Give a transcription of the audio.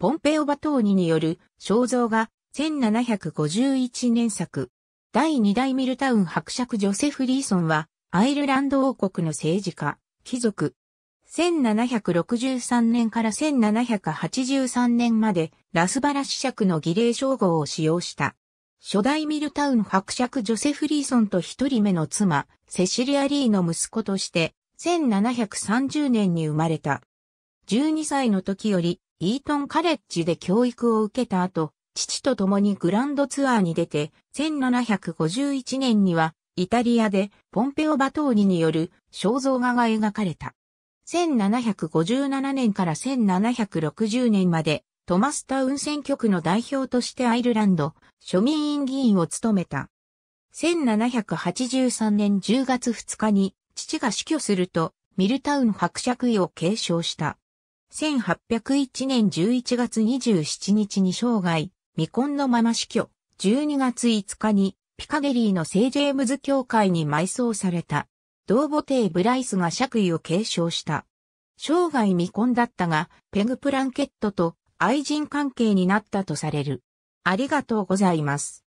ポンペオ・バトーニによる肖像画、1751年作。第2代ミルタウン伯爵ジョセフ・リーソンは、アイルランド王国の政治家、貴族。1763年から1783年まで、ラスバラ子爵の儀礼称号を使用した。初代ミルタウン伯爵ジョセフ・リーソンと一人目の妻、セシリア・リーの息子として、1730年に生まれた。12歳の時よりイートンカレッジで教育を受けた後、父と共にグランドツアーに出て、1751年にはイタリアでポンペオ・バトーニによる肖像画が描かれた。1757年から1760年までトマスタウン選挙区の代表としてアイルランド庶民院議員を務めた。1783年10月2日に父が死去するとミルタウン伯爵位を継承した。1801年11月27日に生涯、未婚のまま死去、12月5日にピカデリーの聖ジェームズ教会に埋葬された。同母帝ブライスが爵位を継承した。生涯未婚だったが、ペグプランケットと愛人関係になったとされる。ありがとうございます。